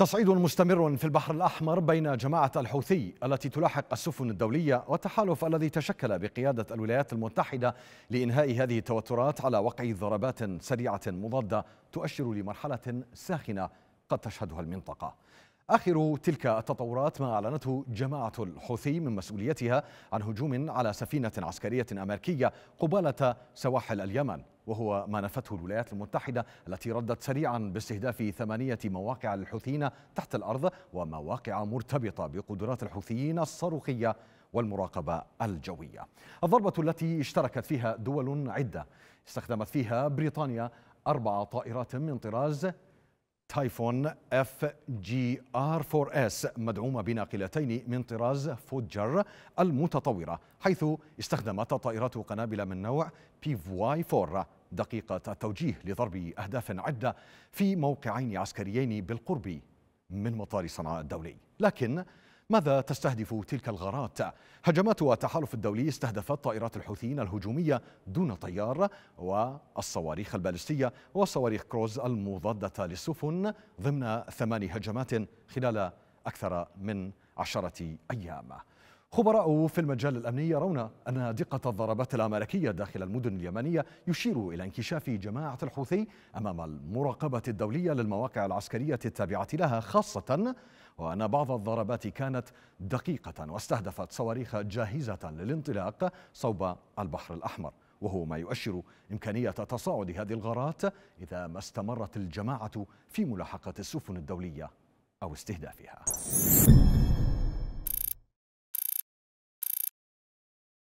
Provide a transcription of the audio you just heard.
تصعيد مستمر في البحر الأحمر بين جماعة الحوثي التي تلاحق السفن الدولية والتحالف الذي تشكل بقيادة الولايات المتحدة لإنهاء هذه التوترات على وقع ضربات سريعة مضادة تؤشر لمرحلة ساخنة قد تشهدها المنطقة آخر تلك التطورات ما أعلنته جماعة الحوثي من مسؤوليتها عن هجوم على سفينة عسكرية أمريكية قبالة سواحل اليمن وهو ما نفته الولايات المتحدة التي ردت سريعا باستهداف ثمانية مواقع للحوثيين تحت الأرض ومواقع مرتبطة بقدرات الحوثيين الصاروخية والمراقبة الجوية الضربة التي اشتركت فيها دول عدة استخدمت فيها بريطانيا أربع طائرات من طراز تايفون اف جي ار 4 اس مدعومه بناقلتين من طراز فوجر المتطوره حيث استخدمت طائرات قنابل من نوع بي فواي 4 دقيقة التوجيه لضرب أهداف عدة في موقعين عسكريين بالقرب من مطار صنعاء الدولي لكن ماذا تستهدف تلك الغارات؟ هجمات التحالف الدولي استهدفت طائرات الحوثيين الهجومية دون طيار والصواريخ البالستية وصواريخ كروز المضادة للسفن ضمن ثمان هجمات خلال أكثر من عشرة أيام خبراء في المجال الأمني يرون أن دقة الضربات الأمريكية داخل المدن اليمنية يشير إلى انكشاف جماعة الحوثي أمام المراقبة الدولية للمواقع العسكرية التابعة لها خاصة وأن بعض الضربات كانت دقيقة واستهدفت صواريخ جاهزة للانطلاق صوب البحر الأحمر وهو ما يؤشر إمكانية تصاعد هذه الغارات إذا ما استمرت الجماعة في ملاحقة السفن الدولية أو استهدافها